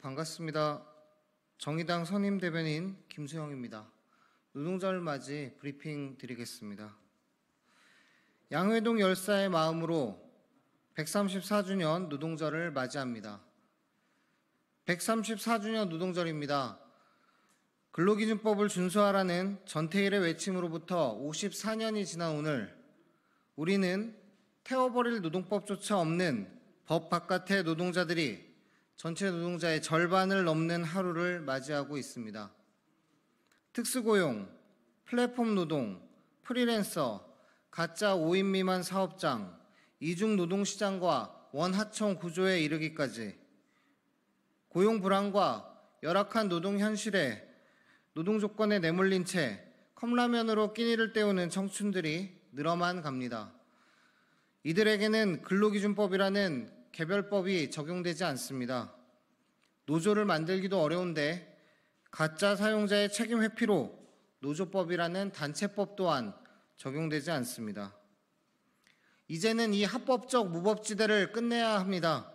반갑습니다. 정의당 선임 대변인 김수영입니다. 노동절을 맞이 브리핑 드리겠습니다. 양회동 열사의 마음으로 134주년 노동절을 맞이합니다. 134주년 노동절입니다. 근로기준법을 준수하라는 전태일의 외침으로부터 54년이 지난 오늘 우리는 태워버릴 노동법조차 없는 법 바깥의 노동자들이 전체 노동자의 절반을 넘는 하루를 맞이하고 있습니다. 특수고용, 플랫폼 노동, 프리랜서, 가짜 5인 미만 사업장, 이중 노동시장과 원하청 구조에 이르기까지 고용 불안과 열악한 노동 현실에 노동 조건에 내몰린 채 컵라면으로 끼니를 때우는 청춘들이 늘어만 갑니다. 이들에게는 근로기준법이라는 개별법이 적용되지 않습니다. 노조를 만들기도 어려운데 가짜 사용자의 책임 회피로 노조법이라는 단체법 또한 적용되지 않습니다. 이제는 이 합법적 무법지대를 끝내야 합니다.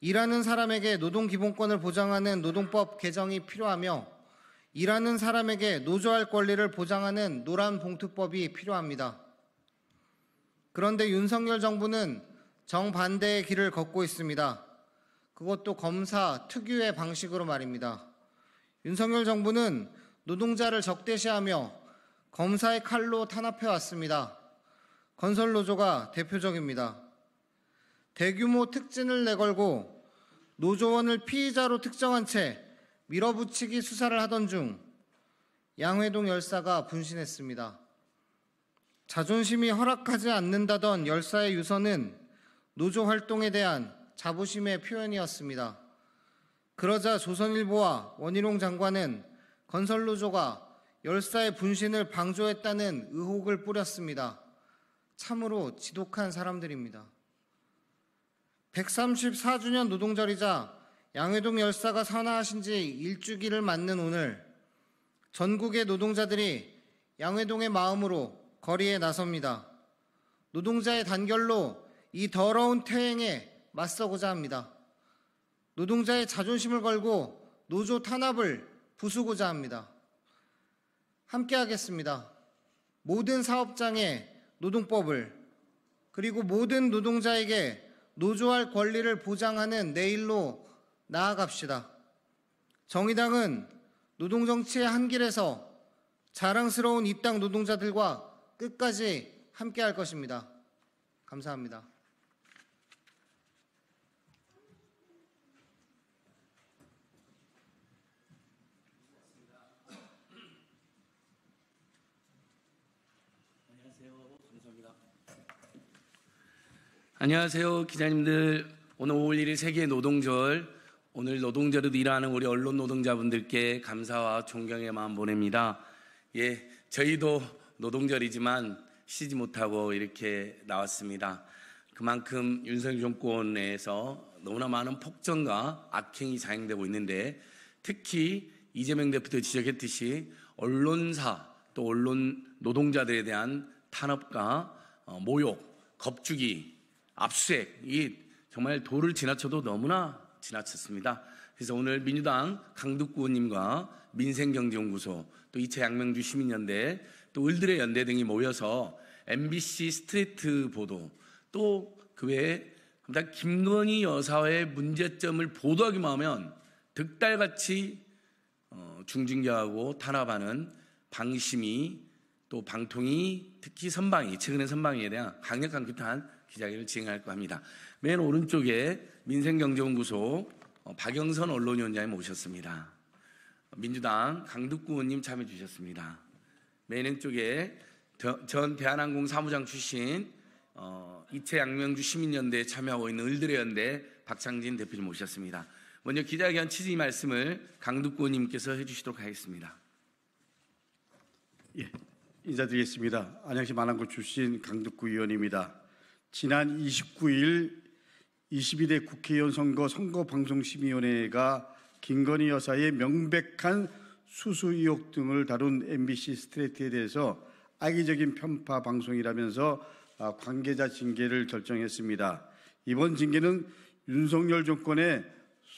일하는 사람에게 노동 기본권을 보장하는 노동법 개정이 필요하며 일하는 사람에게 노조할 권리를 보장하는 노란 봉투법이 필요합니다. 그런데 윤석열 정부는 정반대의 길을 걷고 있습니다. 그것도 검사 특유의 방식으로 말입니다. 윤석열 정부는 노동자를 적대시하며 검사의 칼로 탄압해 왔습니다. 건설 노조가 대표적입니다. 대규모 특진을 내걸고 노조원을 피의자로 특정한 채 밀어붙이기 수사를 하던 중 양회동 열사가 분신했습니다. 자존심이 허락하지 않는다던 열사의 유서는 노조 활동에 대한 자부심의 표현이었습니다. 그러자 조선일보와 원희룡 장관은 건설노조가 열사의 분신을 방조했다는 의혹을 뿌렸습니다. 참으로 지독한 사람들입니다. 134주년 노동절이자 양회동 열사가 산화하신 지 1주기를 맞는 오늘 전국의 노동자들이 양회동의 마음으로 거리에 나섭니다. 노동자의 단결로 이 더러운 퇴행에 맞서고자 합니다. 노동자의 자존심을 걸고 노조 탄압을 부수고자 합니다. 함께 하겠습니다. 모든 사업장의 노동법을 그리고 모든 노동자에게 노조할 권리를 보장하는 내일로 나아갑시다. 정의당은 노동정치의 한길에서 자랑스러운 이 땅 노동자들과 끝까지 함께 할 것입니다. 감사합니다. 안녕하세요, 기자님들. 오늘 5월 1일 세계 노동절, 오늘 노동절에도 일하는 우리 언론 노동자분들께 감사와 존경의 마음 보냅니다. 예, 저희도 노동절이지만 쉬지 못하고 이렇게 나왔습니다. 그만큼 윤석열 정권 내에서 너무나 많은 폭정과 악행이 자행되고 있는데 특히 이재명 대표도 지적했듯이 언론사 또 언론 노동자들에 대한 탄압과 어, 모욕, 겁주기 압수수색이 정말 도를 지나쳐도 너무나 지나쳤습니다. 그래서 오늘 민주당 강득구 의원님과 민생경제연구소 또 이차 양명주 시민연대 또 을들의 연대 등이 모여서 MBC 스트리트 보도 또 그 외에 김건희 여사의 문제점을 보도하기만 하면 득달같이 어, 중징계하고 탄압하는 방심이 또 방통이 특히 선방이 최근의 선방에 대한 강력한 규탄 기자회견을 진행할 겁니다. 맨 오른쪽에 민생경제연구소 어, 박영선 언론위원장이 모셨습니다. 민주당 강득구 의원님 참여해 주셨습니다. 맨 왼쪽에 전 대한항공 사무장 출신 어, 이채 양명주 시민연대에 참여하고 있는 을드레 연대 박창진 대표님 모셨습니다. 먼저 기자회견 취지 말씀을 강득구 의원님께서 해주시도록 하겠습니다. 예, 인사드리겠습니다. 안양시 만안구 출신 강득구 의원입니다. 지난 29일 22대 국회의원 선거 선거방송심의위원회가 김건희 여사의 명백한 수수 의혹 등을 다룬 MBC 스트레이트에 대해서 악의적인 편파 방송이라면서 아, 관계자 징계를 결정했습니다. 이번 징계는 윤석열 정권의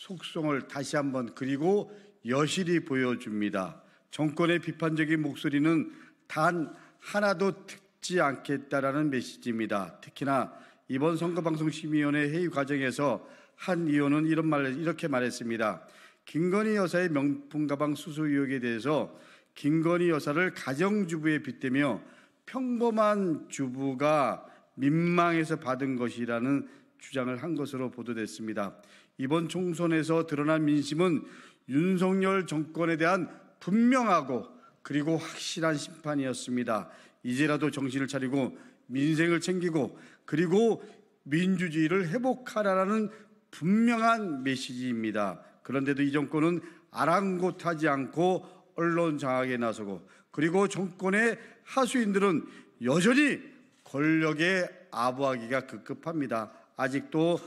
속성을 다시 한번 그리고 여실히 보여줍니다. 정권의 비판적인 목소리는 단 하나도 특 듣지 않겠다라는 메시지입니다. 특히나 이번 선거방송심의위원회 회의 과정에서 한 의원은 이런 말을 이렇게 말했습니다. 김건희 여사의 명품 가방 수수 의혹에 대해서 김건희 여사를 가정주부에 빗대며 평범한 주부가 민망해서 받은 것이라는 주장을 한 것으로 보도됐습니다. 이번 총선에서 드러난 민심은 윤석열 정권에 대한 분명하고 그리고 확실한 심판이었습니다. 이제라도 정신을 차리고 민생을 챙기고 그리고 민주주의를 회복하라라는 분명한 메시지입니다. 그런데도 이 정권은 아랑곳하지 않고 언론 장악에 나서고 그리고 정권의 하수인들은 여전히 권력에 아부하기가 급급합니다. 아직도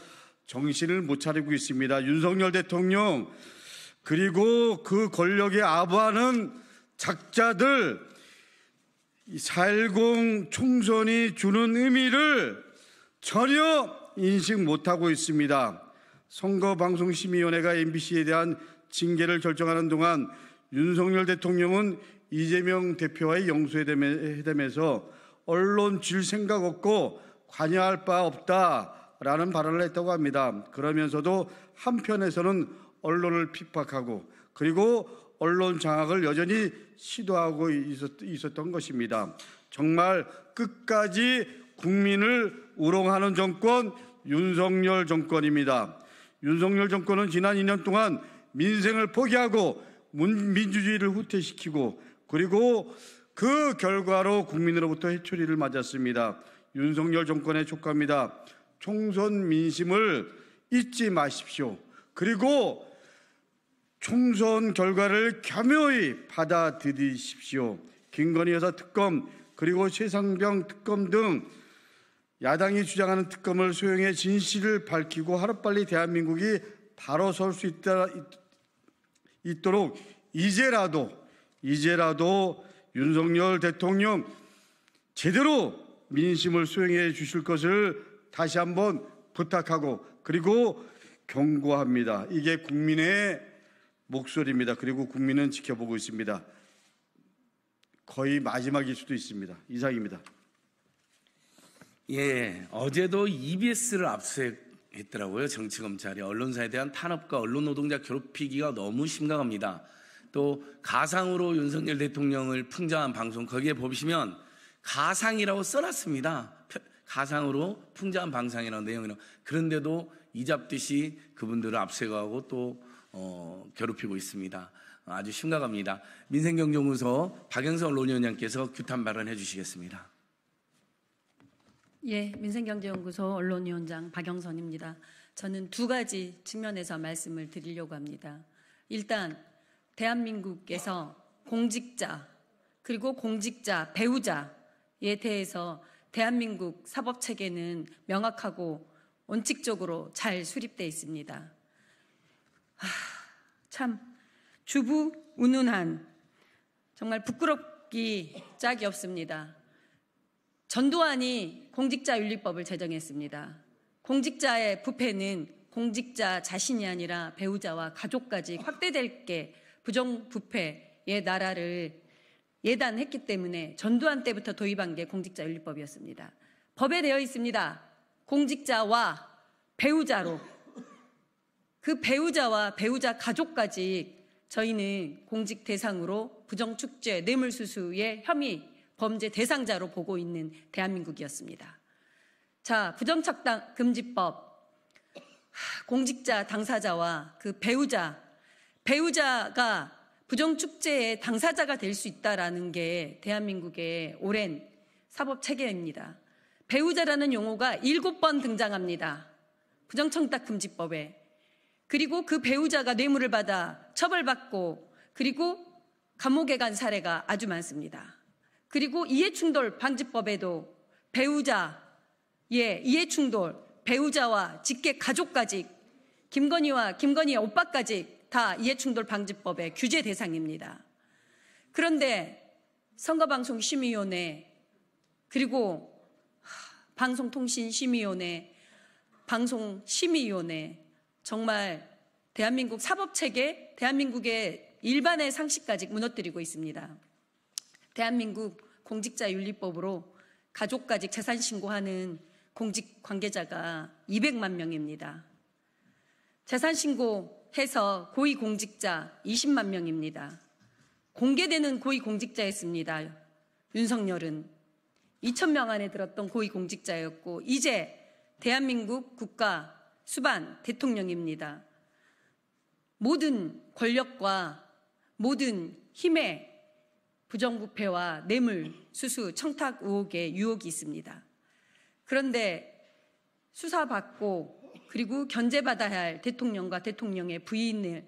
정신을 못 차리고 있습니다. 윤석열 대통령 그리고 그 권력에 아부하는 작자들 살공 총선이 주는 의미를 전혀 인식 못하고 있습니다. 선거방송심의위원회가 MBC에 대한 징계를 결정하는 동안 윤석열 대통령은 이재명 대표와의 영수회담에서 언론 질 생각 없고 관여할 바 없다라는 발언을 했다고 합니다. 그러면서도 한편에서는 언론을 핍박하고 그리고 언론 장악을 여전히 시도하고 있었던 것입니다. 정말 끝까지 국민을 우롱하는 정권 윤석열 정권입니다. 윤석열 정권은 지난 2년 동안 민생을 포기하고 민주주의를 후퇴시키고 그리고 그 결과로 국민으로부터 해초리를 맞았습니다. 윤석열 정권의 촉구합니다. 총선 민심을 잊지 마십시오. 그리고 총선 결과를 겸허히 받아들이십시오. 김건희 여사 특검 그리고 최상병 특검 등 야당이 주장하는 특검을 소용해 진실을 밝히고 하루빨리 대한민국이 바로 설 수있도록 이제라도 이제라도 윤석열 대통령 제대로 민심을 수행해 주실 것을 다시 한번 부탁하고 그리고 경고합니다. 이게 국민의 목소리입니다. 그리고 국민은 지켜보고 있습니다. 거의 마지막일 수도 있습니다. 이상입니다. 예, 어제도 EBS를 압수했더라고요. 정치검찰이 언론사에 대한 탄압과 언론 노동자 괴롭히기가 너무 심각합니다. 또 가상으로 윤석열 대통령을 풍자한 방송 거기에 보시면 가상이라고 써놨습니다. 가상으로 풍자한 방상이라는 내용이나 그런데도 이잡듯이 그분들을 압수해가고 또 어, 괴롭히고 있습니다. 어, 아주 심각합니다. 민생경제연구소 박영선 언론위원님께서 규탄 발언해 주시겠습니다. 예, 민생경제연구소 언론위원장 박영선입니다. 저는 두 가지 측면에서 말씀을 드리려고 합니다. 일단 대한민국에서 공직자 그리고 공직자 배우자에 대해서 대한민국 사법 체계는 명확하고 원칙적으로 잘수립되어 있습니다. 아, 참 주부 운운한 정말 부끄럽기 짝이 없습니다. 전두환이 공직자윤리법을 제정했습니다. 공직자의 부패는 공직자 자신이 아니라 배우자와 가족까지 확대될 게 부정부패의 나라를 예단했기 때문에 전두환 때부터 도입한 게 공직자윤리법이었습니다. 법에 되어 있습니다. 공직자와 배우자로 그 배우자와 배우자 가족까지 저희는 공직 대상으로 부정축제, 뇌물수수의 혐의, 범죄 대상자로 보고 있는 대한민국이었습니다. 자, 부정착당 금지법. 공직자 당사자와 그 배우자, 배우자가 부정축제의 당사자가 될 수 있다라는 게 대한민국의 오랜 사법 체계입니다. 배우자라는 용어가 일곱 번 등장합니다. 부정청탁 금지법에. 그리고 그 배우자가 뇌물을 받아 처벌받고 그리고 감옥에 간 사례가 아주 많습니다. 그리고 이해충돌 방지법에도 배우자, 예, 이해충돌, 배우자와 직계 가족까지 김건희와 김건희의 오빠까지 다 이해충돌 방지법의 규제 대상입니다. 그런데 선거방송심의위원회 그리고 방송통신심의위원회 방송심의위원회 정말 대한민국 사법 체계, 대한민국의 일반의 상식까지 무너뜨리고 있습니다. 대한민국 공직자윤리법으로 가족까지 재산 신고하는 공직 관계자가 200만 명입니다. 재산 신고해서 고위공직자 20만 명입니다. 공개되는 고위공직자였습니다. 윤석열은 2천 명 안에 들었던 고위공직자였고 이제 대한민국 국가 수반 대통령입니다. 모든 권력과 모든 힘의 부정부패와 뇌물, 수수, 청탁 의혹에 유혹이 있습니다. 그런데 수사받고 그리고 견제받아야 할 대통령과 대통령의 부인을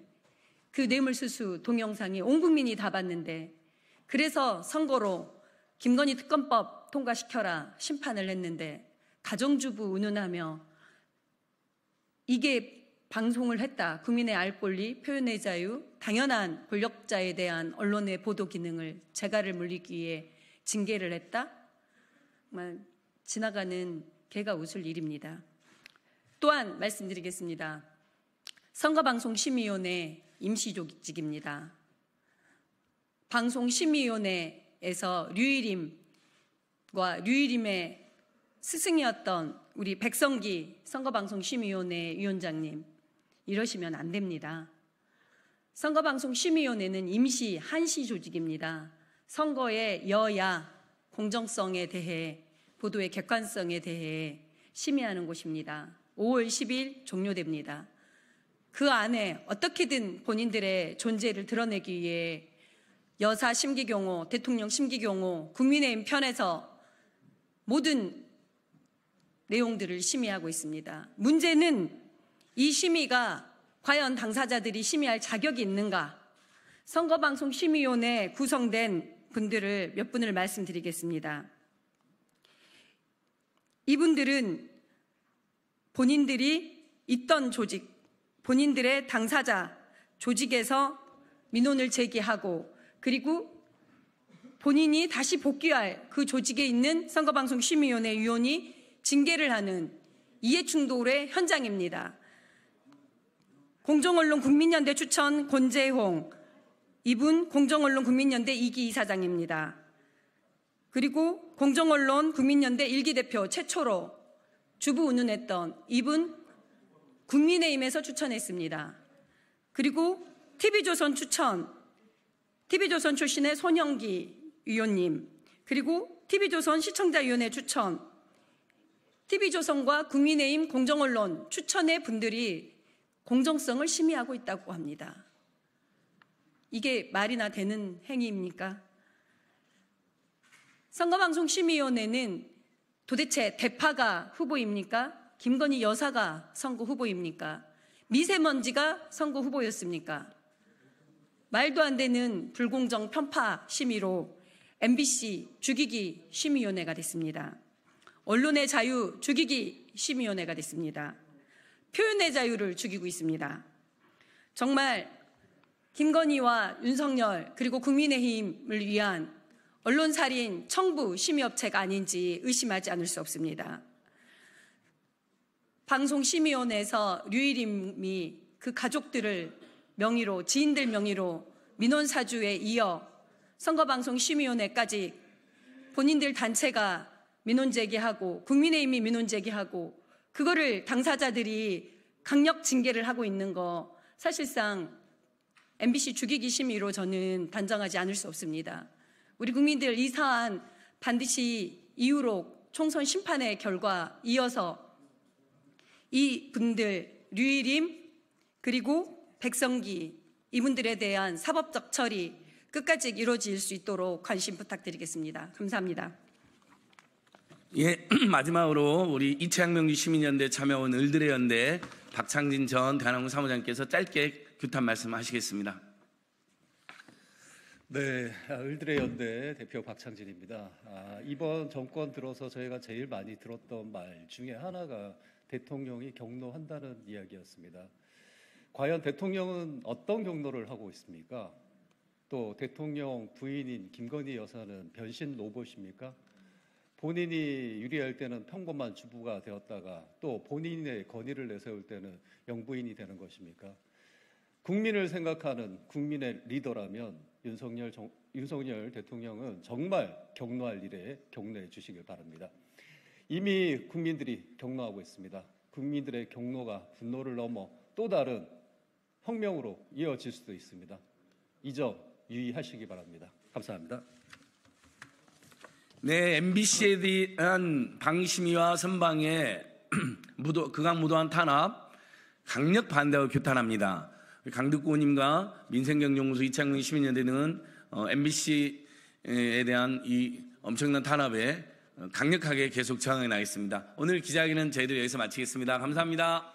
그 뇌물수수 동영상이 온 국민이 다 봤는데 그래서 선거로 김건희 특검법 통과시켜라 심판을 했는데 가정주부 운운하며 이게 방송을 했다. 국민의 알 권리, 표현의 자유, 당연한 권력자에 대한 언론의 보도 기능을 재갈을 물리기 위해 징계를 했다. 정말 지나가는 개가 웃을 일입니다. 또한 말씀드리겠습니다. 선거방송심의위원회 임시조직입니다. 방송심의위원회에서 류일임과 류일임의 스승이었던 우리 백성기 선거방송심의위원회 위원장님 이러시면 안 됩니다. 선거방송심의위원회는 임시 한시 조직입니다. 선거의 여야 공정성에 대해 보도의 객관성에 대해 심의하는 곳입니다. 5월 10일 종료됩니다. 그 안에 어떻게든 본인들의 존재를 드러내기 위해 여사 심기경호, 대통령 심기경호, 국민의힘 편에서 모든 내용들을 심의하고 있습니다. 문제는 이 심의가 과연 당사자들이 심의할 자격이 있는가? 선거방송 심의위원회 구성된 분들을 몇 분을 말씀드리겠습니다. 이분들은 본인들이 있던 조직, 본인들의 당사자 조직에서 민원을 제기하고 그리고 본인이 다시 복귀할 그 조직에 있는 선거방송심의위원회 위원이 징계를 하는 이해충돌의 현장입니다. 공정언론 국민연대 추천 권재홍 이분 공정언론 국민연대 2기 이사장입니다. 그리고 공정언론 국민연대 1기 대표 최초로 주부 운운했던 이분 국민의힘에서 추천했습니다. 그리고 TV조선 추천 TV조선 출신의 손영기 위원님 그리고 TV조선 시청자위원회 추천 TV조선과 국민의힘 공정언론 추천의 분들이 공정성을 심의하고 있다고 합니다. 이게 말이나 되는 행위입니까? 선거방송심의위원회는 도대체 대파가 후보입니까? 김건희 여사가 선거 후보입니까? 미세먼지가 선거 후보였습니까? 말도 안 되는 불공정 편파 심의로 MBC 죽이기 심의위원회가 됐습니다. 언론의 자유 죽이기 심의위원회가 됐습니다. 표현의 자유를 죽이고 있습니다. 정말 김건희와 윤석열 그리고 국민의힘을 위한 언론살인 청부 심의업체가 아닌지 의심하지 않을 수 없습니다. 방송심의원에서 류일임이 그 가족들을 명의로 지인들 명의로 민원사주에 이어 선거방송심의원회까지 본인들 단체가 민원 제기하고 국민의힘이 민원 제기하고 그거를 당사자들이 강력 징계를 하고 있는 거 사실상 MBC 죽이기 심의로 저는 단정하지 않을 수 없습니다. 우리 국민들 이 사안 반드시 이후로 총선 심판의 결과 이어서 이 분들 류일임 그리고 백성기 이분들에 대한 사법적 처리 끝까지 이루어질 수 있도록 관심 부탁드리겠습니다. 감사합니다. 예, 마지막으로 우리 이채양명주 시민연대 참여원 을들의 연대 박창진 전 대한항공 사무장께서 짧게 규탄 말씀하시겠습니다. 네, 아, 을들의 연대 대표 박창진입니다. 아, 이번 정권 들어서 저희가 제일 많이 들었던 말 중에 하나가 대통령이 경로한다는 이야기였습니다. 과연 대통령은 어떤 경로를 하고 있습니까? 또 대통령 부인인 김건희 여사는 변신 로봇입니까? 본인이 유리할 때는 평범한 주부가 되었다가 또 본인의 권위를 내세울 때는 영부인이 되는 것입니까? 국민을 생각하는 국민의 리더라면 윤석열, 정, 윤석열 대통령은 정말 격노할 일에 격노해 주시길 바랍니다. 이미 국민들이 격노하고 있습니다. 국민들의 격노가 분노를 넘어 또 다른 혁명으로 이어질 수도 있습니다. 이 점 유의하시기 바랍니다. 감사합니다. 네, MBC에 대한 방심위와 선방의 무도, 극강 무도한 탄압 강력 반대와 규탄합니다. 강득구님과 민생경영수 이창민 시민연대는 어, MBC에 대한 이 엄청난 탄압에 어, 강력하게 계속 저항해 나겠습니다. 오늘 기자회견은 저희들 여기서 마치겠습니다. 감사합니다.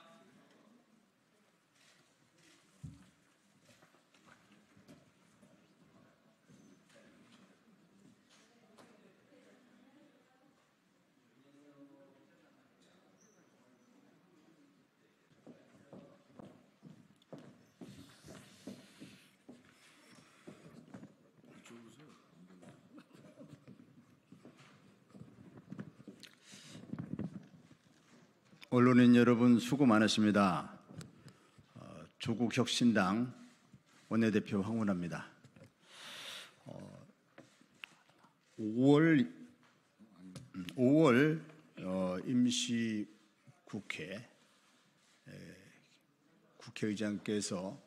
언론인 여러분 수고 많으십니다. 어, 조국 혁신당 원내대표 황운합니다. 어, 5월 5월 어, 임시 국회 국회의장께서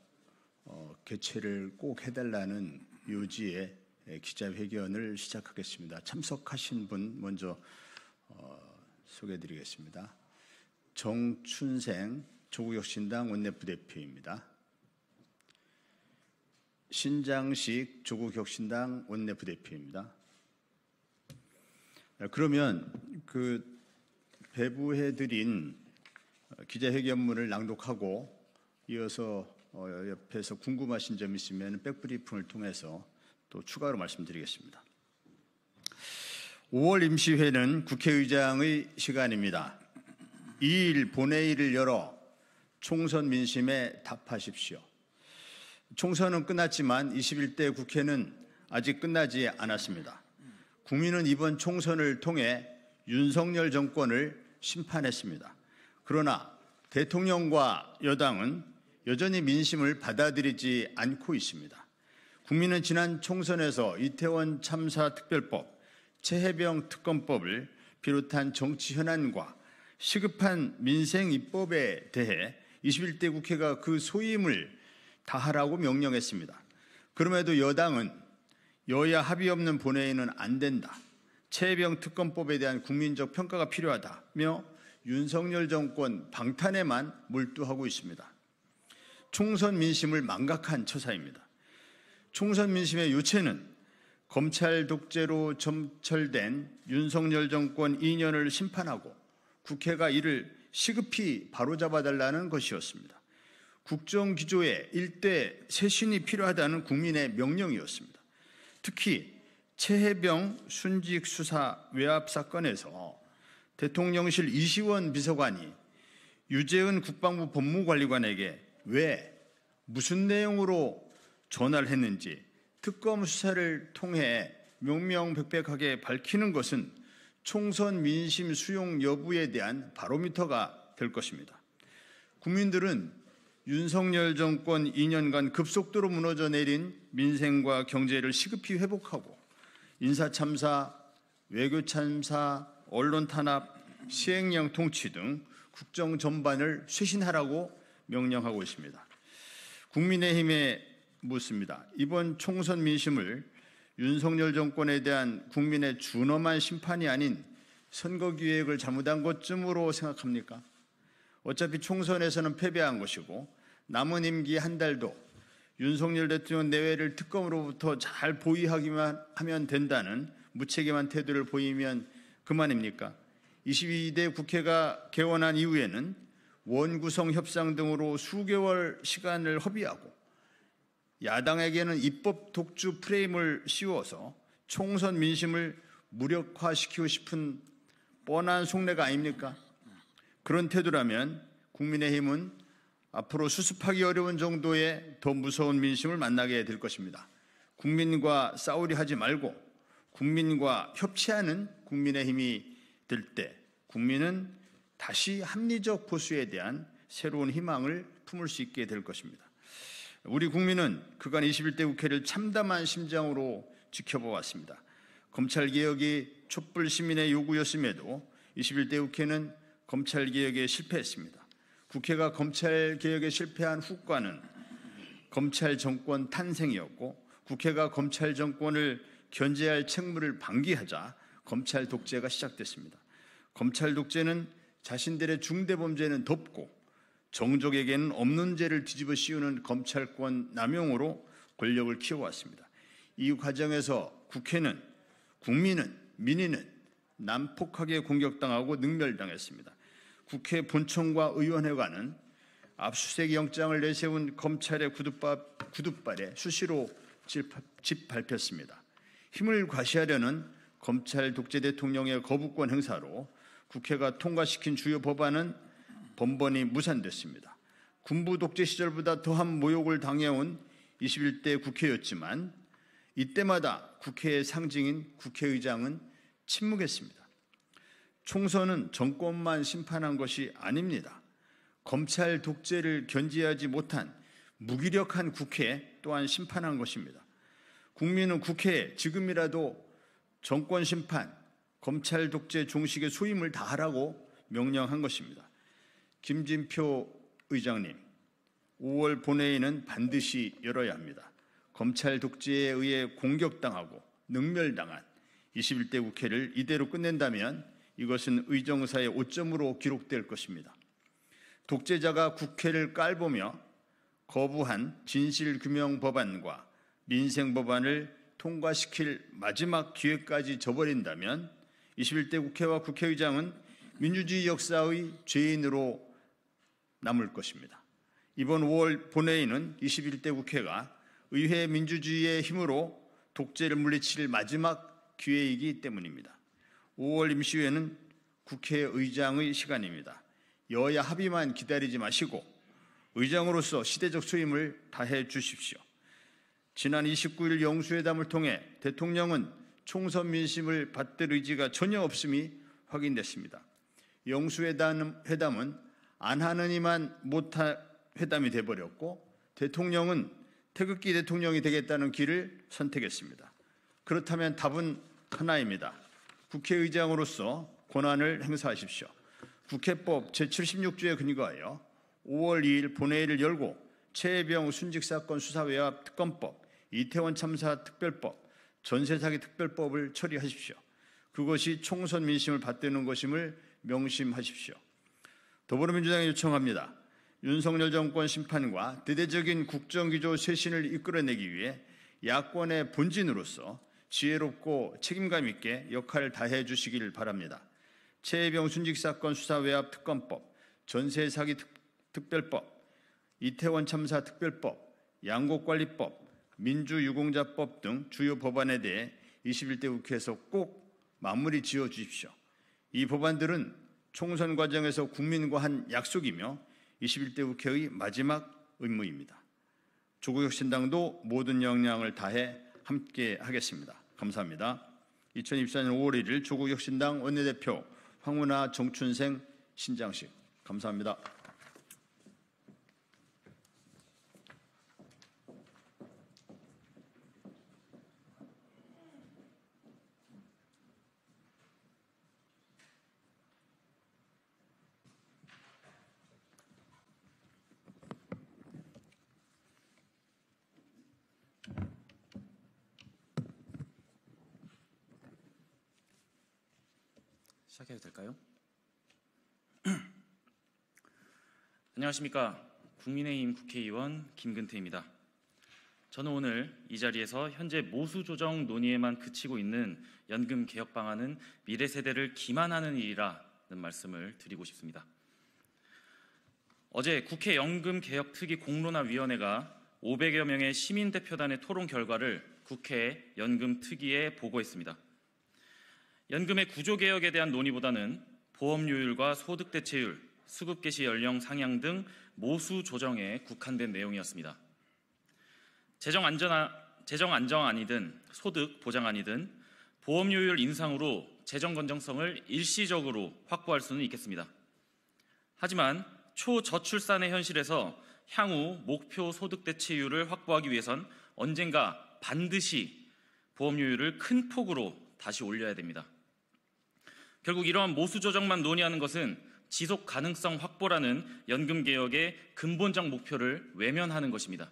어, 개최를 꼭 해달라는 요지의 기자회견을 시작하겠습니다. 참석하신 분 먼저 어, 소개해드리겠습니다. 정춘생 조국혁신당 원내부대표입니다. 신장식 조국혁신당 원내부대표입니다. 그러면 그 배부해드린 기자회견문을 낭독하고 이어서 어, 옆에서 궁금하신 점 있으면 백브리핑을 통해서 또 추가로 말씀드리겠습니다. 5월 임시회는 국회의장의 시간입니다. 2일 본회의를 열어 총선 민심에 답하십시오. 총선은 끝났지만 21대 국회는 아직 끝나지 않았습니다. 국민은 이번 총선을 통해 윤석열 정권을 심판했습니다. 그러나 대통령과 여당은 여전히 민심을 받아들이지 않고 있습니다. 국민은 지난 총선에서 이태원 참사 특별법, 최해병 특검법을 비롯한 정치 현안과 시급한 민생 입법에 대해 21대 국회가 그 소임을 다하라고 명령했습니다. 그럼에도 여당은 여야 합의 없는 본회의는 안 된다. 최병 특검법에 대한 국민적 평가가 필요하다며 윤석열 정권 방탄에만 몰두하고 있습니다. 총선 민심을 망각한 처사입니다. 총선 민심의 요체는 검찰 독재로 점철된 윤석열 정권 2년을 심판하고 국회가 이를 시급히 바로잡아 달라는 것이었습니다. 국정 기조에 일대 쇄신이 필요하다는 국민의 명령이었습니다. 특히 최혜병 순직 수사 외압 사건에서 대통령실 이시원 비서관이 유재은 국방부 법무관리관에게 왜 무슨 내용으로 전화를 했는지 특검 수사를 통해 명명백백하게 밝히는 것은 총선 민심 수용 여부에 대한 바로미터가 될 것입니다. 국민들은 윤석열 정권 2년간 급속도로 무너져 내린 민생과 경제를 시급히 회복하고 인사참사, 외교참사, 언론 탄압, 시행령 통치 등 국정 전반을 쇄신하라고 명령하고 있습니다. 국민의힘에 묻습니다. 이번 총선 민심을 윤석열 정권에 대한 국민의 준엄한 심판이 아닌 선거 기획을 잘못한 것쯤으로 생각합니까? 어차피 총선에서는 패배한 것이고 남은 임기 한 달도 윤석열 대통령 내외를 특검으로부터 잘 보위하기만 하면 된다는 무책임한 태도를 보이면 그만입니까? 22대 국회가 개원한 이후에는 원구성 협상 등으로 수개월 시간을 허비하고 야당에게는 입법 독주 프레임을 씌워서 총선 민심을 무력화시키고 싶은 뻔한 속내가 아닙니까? 그런 태도라면 국민의힘은 앞으로 수습하기 어려운 정도의 더 무서운 민심을 만나게 될 것입니다. 국민과 싸우려 하지 말고 국민과 협치하는 국민의힘이 될 때 국민은 다시 합리적 보수에 대한 새로운 희망을 품을 수 있게 될 것입니다. 우리 국민은 그간 21대 국회를 참담한 심장으로 지켜보았습니다. 검찰개혁이 촛불 시민의 요구였음에도 21대 국회는 검찰개혁에 실패했습니다. 국회가 검찰개혁에 실패한 후과는 검찰 정권 탄생이었고 국회가 검찰 정권을 견제할 책무를 방기하자 검찰 독재가 시작됐습니다. 검찰 독재는 자신들의 중대범죄는 덮고 종족에게는 없는 죄를 뒤집어 씌우는 검찰권 남용으로 권력을 키워왔습니다. 이 과정에서 국회는 국민은 민의는 난폭하게 공격당하고 능멸당했습니다. 국회 본청과 의원회관은 압수수색 영장을 내세운 검찰의 구둣밥, 구둣발에 수시로 짓밟혔습니다. 힘을 과시하려는 검찰 독재 대통령의 거부권 행사로 국회가 통과시킨 주요 법안은 번번이 무산됐습니다. 군부 독재 시절보다 더한 모욕을 당해온 21대 국회였지만 이때마다 국회의 상징인 국회의장은 침묵했습니다. 총선은 정권만 심판한 것이 아닙니다. 검찰 독재를 견제하지 못한 무기력한 국회 또한 심판한 것입니다. 국민은 국회에 지금이라도 정권 심판, 검찰 독재 종식의 소임을 다하라고 명령한 것입니다. 김진표 의장님, 5월 본회의는 반드시 열어야 합니다. 검찰 독재에 의해 공격당하고 능멸당한 21대 국회를 이대로 끝낸다면 이것은 의정사의 오점으로 기록될 것입니다. 독재자가 국회를 깔보며 거부한 진실규명 법안과 민생 법안을 통과시킬 마지막 기회까지 저버린다면 21대 국회와 국회의장은 민주주의 역사의 죄인으로 남을 것입니다. 이번 5월 본회의는 21대 국회가 의회 민주주의의 힘으로 독재를 물리칠 마지막 기회이기 때문입니다. 5월 임시회는 국회의장의 시간입니다. 여야 합의만 기다리지 마시고 의장으로서 시대적 소임을 다해 주십시오. 지난 29일 영수회담을 통해 대통령은 총선 민심을 받들 의지가 전혀 없음이 확인됐습니다. 영수회담은 안하느니만 못할 회담이 돼버렸고 대통령은 태극기 대통령이 되겠다는 길을 선택했습니다. 그렇다면 답은 하나입니다. 국회의장으로서 권한을 행사하십시오. 국회법 제76조에 근거하여 5월 2일 본회의를 열고 최혜병 순직사건 수사외압 특검법, 이태원 참사 특별법, 전세사기 특별법을 처리하십시오. 그것이 총선 민심을 받드는 것임을 명심하십시오. 더불어민주당이 요청합니다. 윤석열 정권 심판과 대대적인 국정기조 쇄신을 이끌어내기 위해 야권의 본진으로서 지혜롭고 책임감 있게 역할을 다해 주시길 바랍니다. 최혜병 순직 사건 수사 외압 특검법, 전세 사기 특별법, 이태원 참사 특별법, 양곡관리법, 민주유공자법 등 주요 법안에 대해 21대 국회에서 꼭 마무리 지어 주십시오. 이 법안들은 총선 과정에서 국민과 한 약속이며 21대 국회의 마지막 의무입니다. 조국혁신당도 모든 역량을 다해 함께 하겠습니다. 감사합니다. 2024년 5월 1일 조국혁신당 원내대표 황운하 정춘생 신장식 감사합니다. 시작해도 될까요? 안녕하십니까. 국민의힘 국회의원 김근태입니다. 저는 오늘 이 자리에서 현재 모수 조정 논의에만 그치고 있는 연금 개혁 방안은 미래 세대를 기만하는 일이라는 말씀을 드리고 싶습니다. 어제 국회 연금 개혁 특위 공론화 위원회가 500여 명의 시민 대표단의 토론 결과를 국회 연금 특위에 보고했습니다. 연금의 구조 개혁에 대한 논의보다는 보험료율과 소득 대체율, 수급 개시 연령 상향 등 모수 조정에 국한된 내용이었습니다. 재정 안전 재정 안정안이든 소득 보장안이든 보험료율 인상으로 재정 건정성을 일시적으로 확보할 수는 있겠습니다. 하지만 초저출산의 현실에서 향후 목표 소득 대체율을 확보하기 위해선 언젠가 반드시 보험료율을 큰 폭으로 다시 올려야 됩니다. 결국 이러한 모수 조정만 논의하는 것은 지속 가능성 확보라는 연금 개혁의 근본적 목표를 외면하는 것입니다.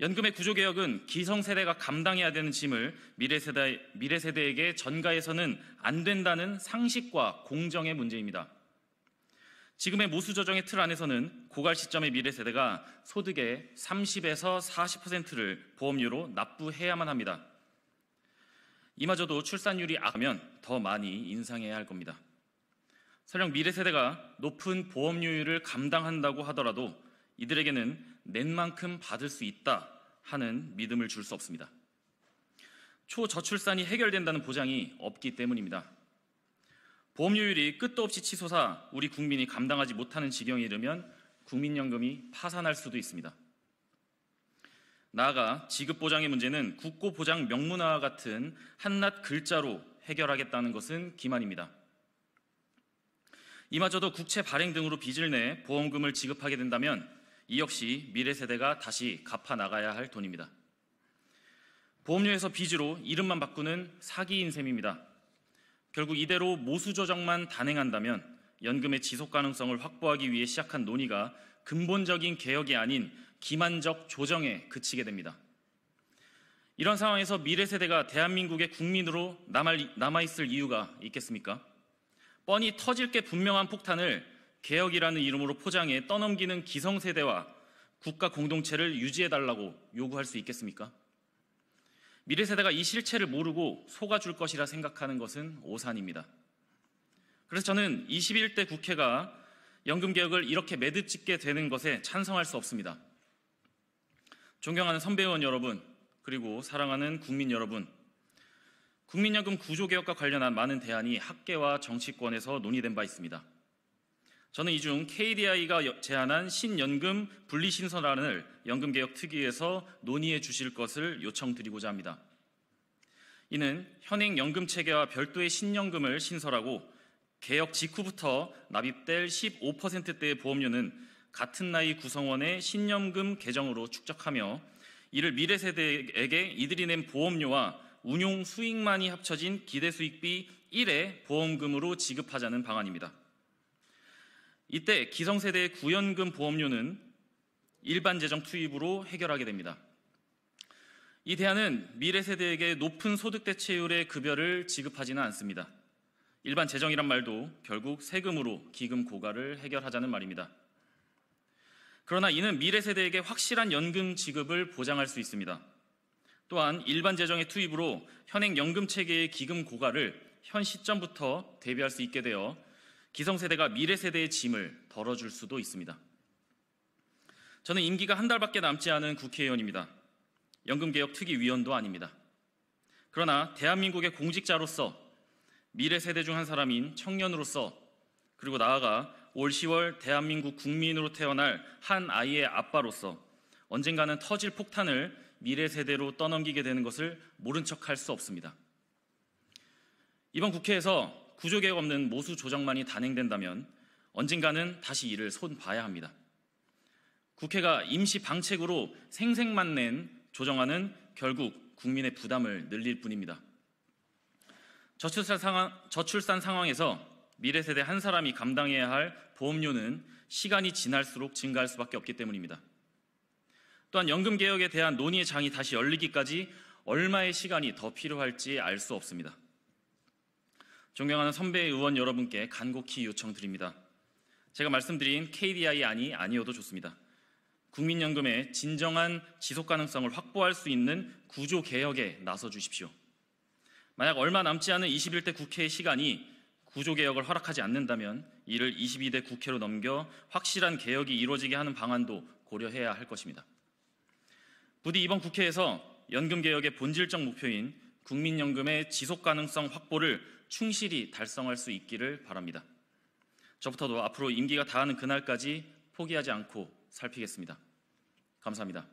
연금의 구조 개혁은 기성 세대가 감당해야 되는 짐을 미래 세대 미래 세대에게 전가해서는 안 된다는 상식과 공정의 문제입니다. 지금의 모수 조정의 틀 안에서는 고갈 시점의 미래 세대가 소득의 30에서 40%를 보험료로 납부해야만 합니다. 이마저도 출산율이 악하면 더 많이 인상해야 할 겁니다. 설령 미래 세대가 높은 보험료율을 감당한다고 하더라도 이들에게는 낸 만큼 받을 수 있다 하는 믿음을 줄 수 없습니다. 초저출산이 해결된다는 보장이 없기 때문입니다. 보험료율이 끝도 없이 치솟아 우리 국민이 감당하지 못하는 지경에 이르면 국민연금이 파산할 수도 있습니다. 나아가 지급 보장의 문제는 국고 보장 명문화와 같은 한낱 글자로 해결하겠다는 것은 기만입니다. 이마저도 국채 발행 등으로 빚을 내 보험금을 지급하게 된다면 이 역시 미래 세대가 다시 갚아 나가야 할 돈입니다. 보험료에서 빚으로 이름만 바꾸는 사기인 셈입니다. 결국 이대로 모수 조정만 단행한다면 연금의 지속 가능성을 확보하기 위해 시작한 논의가 근본적인 개혁이 아닌 기만적 조정에 그치게 됩니다. 이런 상황에서 미래 세대가 대한민국의 국민으로 남아 있을 이유가 있겠습니까? 뻔히 터질 게 분명한 폭탄을 개혁이라는 이름으로 포장해 떠넘기는 기성세대와 국가 공동체를 유지해달라고 요구할 수 있겠습니까? 미래 세대가 이 실체를 모르고 속아줄 것이라 생각하는 것은 오산입니다. 그래서 저는 21대 국회가 연금개혁을 이렇게 매듭짓게 되는 것에 찬성할 수 없습니다. 존경하는 선배원 여러분, 그리고 사랑하는 국민 여러분, 국민연금 구조개혁과 관련한 많은 대안이 학계와 정치권에서 논의된 바 있습니다. 저는 이 중 KDI가 제안한 신연금 분리신설안을 연금개혁 특위에서 논의해 주실 것을 요청드리고자 합니다. 이는 현행 연금 체계와 별도의 신연금을 신설하고 개혁 직후부터 납입될 15%대의 보험료는 같은 나이 구성원의 신념금 계정으로 축적하며 이를 미래 세대에게 이들이 낸 보험료와 운용 수익만이 합쳐진 기대 수익비 1의 보험금으로 지급하자는 방안입니다. 이때 기성세대의 구연금 보험료는 일반 재정 투입으로 해결하게 됩니다. 이 대안은 미래 세대에게 높은 소득 대체율의 급여를 지급하지는 않습니다. 일반 재정이란 말도 결국 세금으로 기금 고갈을 해결하자는 말입니다. 그러나 이는 미래 세대에게 확실한 연금 지급을 보장할 수 있습니다. 또한 일반 재정의 투입으로 현행 연금 체계의 기금 고갈을 현 시점부터 대비할 수 있게 되어 기성세대가 미래 세대의 짐을 덜어줄 수도 있습니다. 저는 임기가 한 달밖에 남지 않은 국회의원입니다. 연금개혁 특위위원도 아닙니다. 그러나 대한민국의 공직자로서 미래 세대 중 한 사람인 청년으로서 그리고 나아가 올 10월 대한민국 국민으로 태어날 한 아이의 아빠로서 언젠가는 터질 폭탄을 미래 세대로 떠넘기게 되는 것을 모른 척할 수 없습니다. 이번 국회에서 구조개혁 없는 모수 조정만이 단행된다면 언젠가는 다시 이를 손 봐야 합니다. 국회가 임시 방책으로 생색만 낸 조정안은 결국 국민의 부담을 늘릴 뿐입니다. 저출산, 상황, 저출산 상황에서 미래 세대 한 사람이 감당해야 할 보험료는 시간이 지날수록 증가할 수밖에 없기 때문입니다. 또한 연금 개혁에 대한 논의의 장이 다시 열리기까지 얼마의 시간이 더 필요할지 알 수 없습니다. 존경하는 선배 의원 여러분께 간곡히 요청드립니다. 제가 말씀드린 KDI 안이 아니어도 좋습니다. 국민연금의 진정한 지속 가능성을 확보할 수 있는 구조 개혁에 나서 주십시오. 만약 얼마 남지 않은 21대 국회의 시간이 구조개혁을 허락하지 않는다면 이를 22대 국회로 넘겨 확실한 개혁이 이루어지게 하는 방안도 고려해야 할 것입니다. 부디 이번 국회에서 연금개혁의 본질적 목표인 국민연금의 지속가능성 확보를 충실히 달성할 수 있기를 바랍니다. 저부터도 앞으로 임기가 다하는 그날까지 포기하지 않고 살피겠습니다. 감사합니다.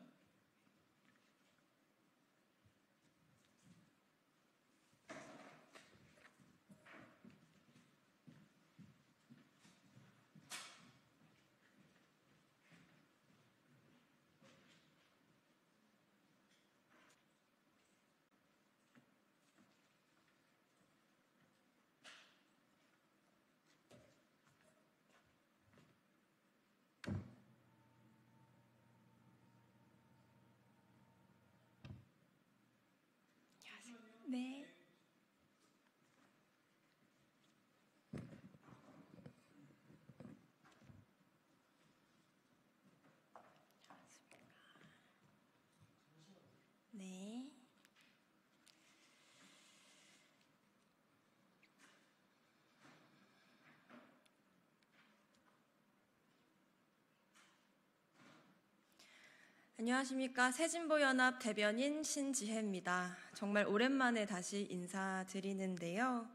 안녕하십니까. 새진보연합 대변인 신지혜입니다. 정말 오랜만에 다시 인사드리는데요.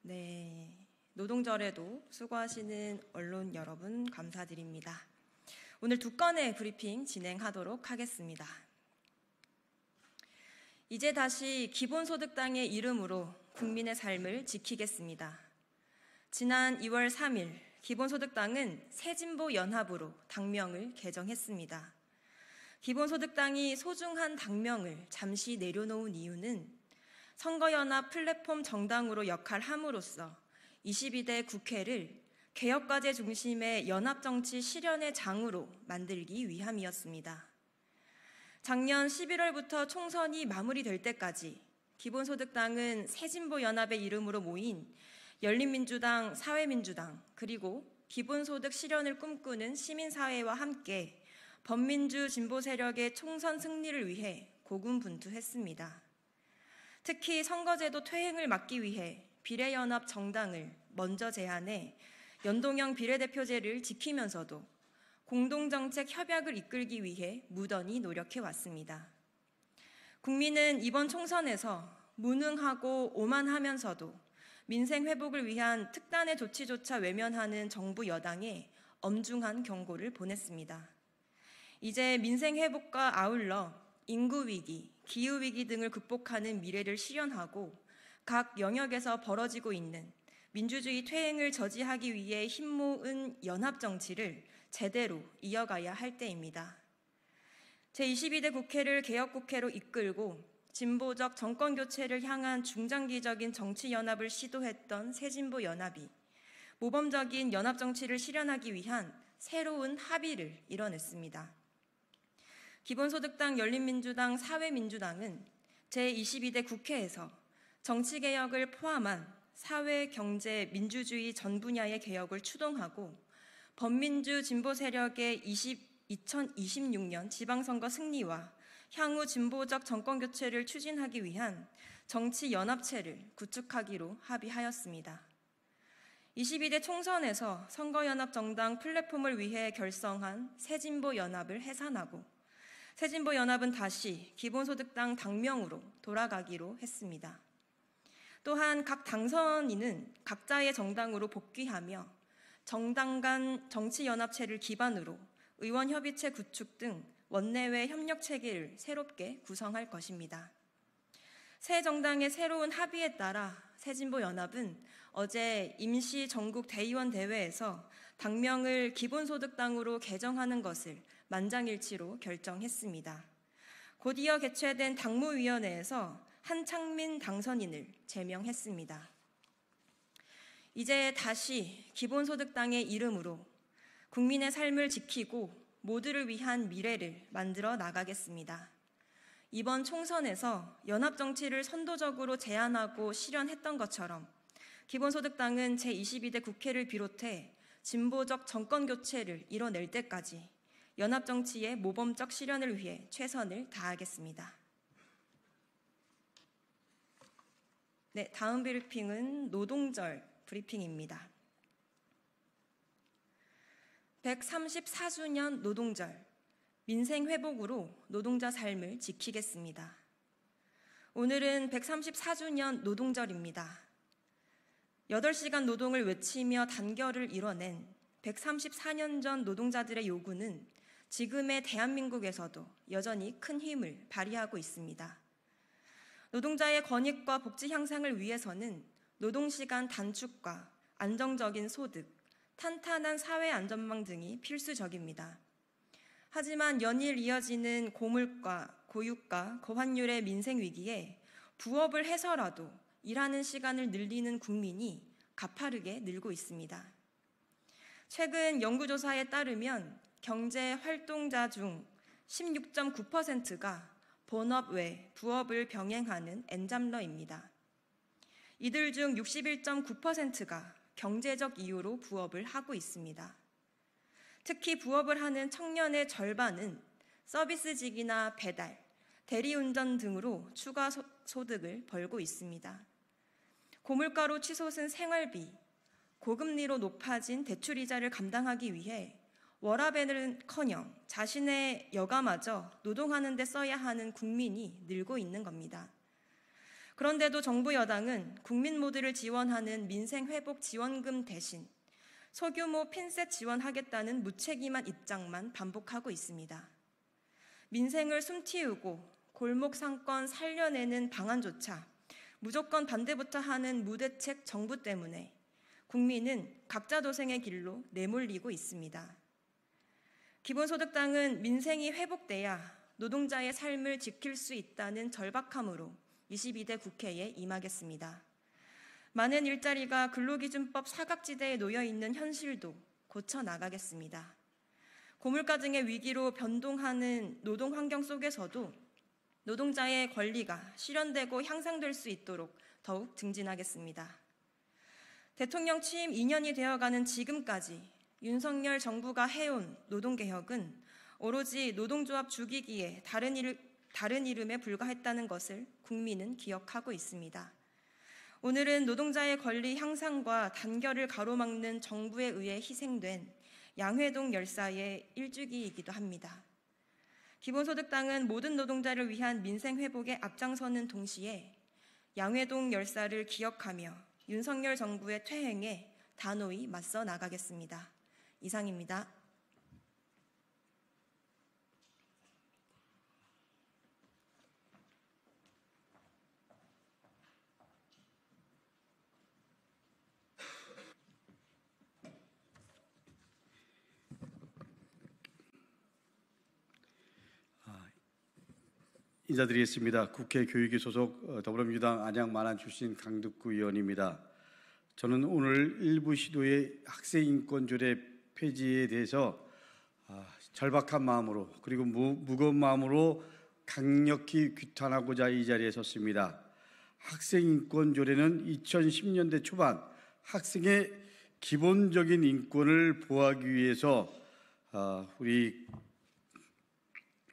네. 노동절에도 수고하시는 언론 여러분 감사드립니다. 오늘 두 건의 브리핑 진행하도록 하겠습니다. 이제 다시 기본소득당의 이름으로 국민의 삶을 지키겠습니다. 지난 2월 3일 기본소득당은 새진보 연합으로 당명을 개정했습니다. 기본소득당이 소중한 당명을 잠시 내려놓은 이유는 선거연합 플랫폼 정당으로 역할함으로써 22대 국회를 개혁과제 중심의 연합정치 실현의 장으로 만들기 위함이었습니다. 작년 11월부터 총선이 마무리될 때까지 기본소득당은 새진보연합의 이름으로 모인 열린민주당, 사회민주당, 그리고 기본소득 실현을 꿈꾸는 시민사회와 함께 범민주 진보 세력의 총선 승리를 위해 고군분투했습니다. 특히 선거제도 퇴행을 막기 위해 비례연합 정당을 먼저 제안해 연동형 비례대표제를 지키면서도 공동정책 협약을 이끌기 위해 무던히 노력해 왔습니다. 국민은 이번 총선에서 무능하고 오만하면서도 민생 회복을 위한 특단의 조치조차 외면하는 정부 여당에 엄중한 경고를 보냈습니다. 이제 민생 회복과 아울러 인구 위기, 기후 위기 등을 극복하는 미래를 실현하고 각 영역에서 벌어지고 있는 민주주의 퇴행을 저지하기 위해 힘모은 연합 정치를 제대로 이어가야 할 때입니다. 제22대 국회를 개혁국회로 이끌고 진보적 정권 교체를 향한 중장기적인 정치 연합을 시도했던 새진보 연합이 모범적인 연합 정치를 실현하기 위한 새로운 합의를 이뤄냈습니다. 기본소득당 열린민주당 사회민주당은 제22대 국회에서 정치개혁을 포함한 사회, 경제, 민주주의 전 분야의 개혁을 추동하고 범민주 진보 세력의 20, 2026년 지방선거 승리와 향후 진보적 정권 교체를 추진하기 위한 정치 연합체를 구축하기로 합의하였습니다. 22대 총선에서 선거연합정당 플랫폼을 위해 결성한 새진보연합을 해산하고 새진보 연합은 다시 기본소득당 당명으로 돌아가기로 했습니다. 또한 각 당선인은 각자의 정당으로 복귀하며 정당 간 정치연합체를 기반으로 의원협의체 구축 등 원내외 협력 체계를 새롭게 구성할 것입니다. 새 정당의 새로운 합의에 따라 새진보 연합은 어제 임시 전국 대의원 대회에서 당명을 기본소득당으로 개정하는 것을 만장일치로 결정했습니다. 곧이어 개최된 당무위원회에서 한창민 당선인을 제명했습니다. 이제 다시 기본소득당의 이름으로 국민의 삶을 지키고 모두를 위한 미래를 만들어 나가겠습니다. 이번 총선에서 연합정치를 선도적으로 제안하고 실현했던 것처럼 기본소득당은 제22대 국회를 비롯해 진보적 정권 교체를 이뤄낼 때까지 연합정치의 모범적 실현을 위해 최선을 다하겠습니다. 네, 다음 브리핑은 노동절 브리핑입니다. 134주년 노동절, 민생 회복으로 노동자 삶을 지키겠습니다. 오늘은 134주년 노동절입니다. 8시간 노동을 외치며 단결을 이뤄낸 134년 전 노동자들의 요구는 지금의 대한민국에서도 여전히 큰 힘을 발휘하고 있습니다. 노동자의 권익과 복지 향상을 위해서는 노동시간 단축과 안정적인 소득, 탄탄한 사회 안전망 등이 필수적입니다. 하지만 연일 이어지는 고물과 고유가, 고환율의 민생 위기에 부업을 해서라도 일하는 시간을 늘리는 국민이 가파르게 늘고 있습니다. 최근 연구조사에 따르면 경제 활동자 중 16.9%가 본업 외 부업을 병행하는 엔잡러입니다. 이들 중 61.9%가 경제적 이유로 부업을 하고 있습니다. 특히 부업을 하는 청년의 절반은 서비스직이나 배달, 대리운전 등으로 추가 소득을 벌고 있습니다. 고물가로 치솟은 생활비, 고금리로 높아진 대출 이자를 감당하기 위해 워라밸은커녕 자신의 여가마저 노동하는 데 써야 하는 국민이 늘고 있는 겁니다. 그런데도 정부 여당은 국민 모두를 지원하는 민생 회복 지원금 대신 소규모 핀셋 지원하겠다는 무책임한 입장만 반복하고 있습니다. 민생을 숨티우고 골목 상권 살려내는 방안조차 무조건 반대부터 하는 무대책 정부 때문에 국민은 각자 도생의 길로 내몰리고 있습니다. 기본소득당은 민생이 회복돼야 노동자의 삶을 지킬 수 있다는 절박함으로 22대 국회에 임하겠습니다. 많은 일자리가 근로기준법 사각지대에 놓여 있는 현실도 고쳐 나가겠습니다. 고물가 등의 위기로 변동하는 노동 환경 속에서도 노동자의 권리가 실현되고 향상될 수 있도록 더욱 증진하겠습니다. 대통령 취임 2년이 되어가는 지금까지 윤석열 정부가 해온 노동개혁은 오로지 노동조합 죽이기에 다른, 일, 다른 이름에 불과했다는 것을 국민은 기억하고 있습니다. 오늘은 노동자의 권리 향상과 단결을 가로막는 정부에 의해 희생된 양회동 열사의 일주기이기도 합니다. 기본소득당은 모든 노동자를 위한 민생 회복에 앞장서는 동시에 양회동 열사를 기억하며 윤석열 정부의 퇴행에 단호히 맞서 나가겠습니다. 이상입니다. 아, 인사드리겠습니다. 국회 교육위 소속 어, 더불어민주당 안양 만안 출신 강득구 의원입니다. 저는 오늘 일부 시도의 학생인권조례 폐지에 대해서 아, 절박한 마음으로 그리고 무, 거운 마음으로 강력히 규탄하고자 이 자리에 섰습니다. 학생 인권 조례는 2010년대 초반 학생의 기본적인 인권을 보호하기 위해서 아, 우리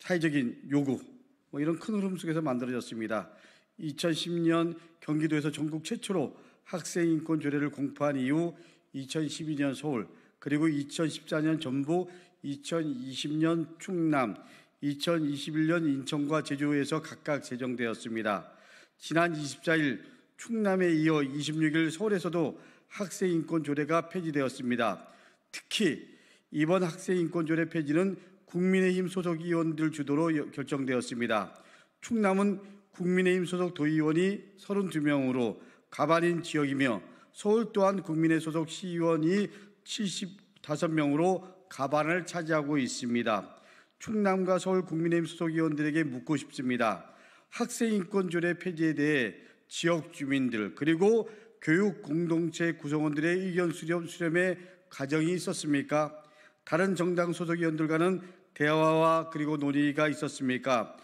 사회적인 요구 뭐 이런 큰 흐름 속에서 만들어졌습니다. 2010년 경기도에서 전국 최초로 학생 인권 조례를 공포한 이후 2012년 서울 그리고 2014년 전북, 2020년 충남, 2021년 인천과 제주에서 각각 제정되었습니다. 지난 24일 충남에 이어 26일 서울에서도 학생인권조례가 폐지되었습니다. 특히 이번 학생인권조례 폐지는 국민의힘 소속 의원들 주도로 결정되었습니다. 충남은 국민의힘 소속 도의원이 32명으로 가반인 지역이며 서울 또한 국민의 소속 시의원이 75명으로 가반을 차지하고 있습니다. 충남과 서울 국민의힘 소속 의원들에게 묻고 싶습니다. 학생 인권조례 폐지에 대해 지역 주민들 그리고 교육 공동체 구성원들의 의견 수렴 수렴에 가정이 있었습니까? 다른 정당 소속 의원들과는 대화와 그리고 논의가 있었습니까?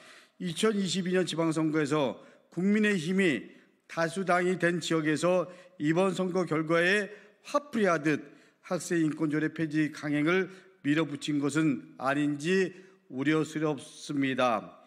2022년 지방선거에서 국민의힘이 다수당이 된 지역에서 이번 선거 결과에 화풀이하듯 학생 인권조례 폐지 강행을 밀어붙인 것은 아닌지 우려스럽습니다.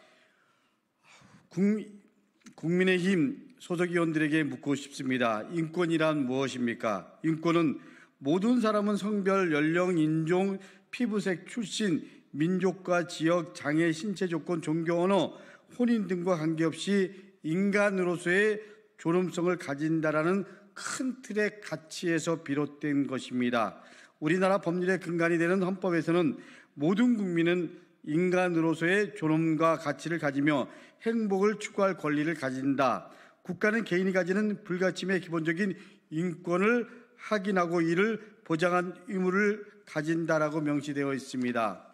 국민의힘 소속 의원들에게 묻고 싶습니다. 인권이란 무엇입니까? 인권은 모든 사람은 성별, 연령, 인종, 피부색, 출신, 민족과 지역, 장애, 신체 조건, 종교, 언어, 혼인 등과 관계없이 인간으로서의 존엄성을 가진다라는 큰 틀의 가치에서 비롯된 것입니다. 우리나라 법률의 근간이 되는 헌법에서는 모든 국민은 인간으로서의 존엄과 가치를 가지며 행복을 추구할 권리를 가진다. 국가는 개인이 가지는 불가침의 기본적인 인권을 확인하고 이를 보장한 의무를 가진다라고 명시되어 있습니다.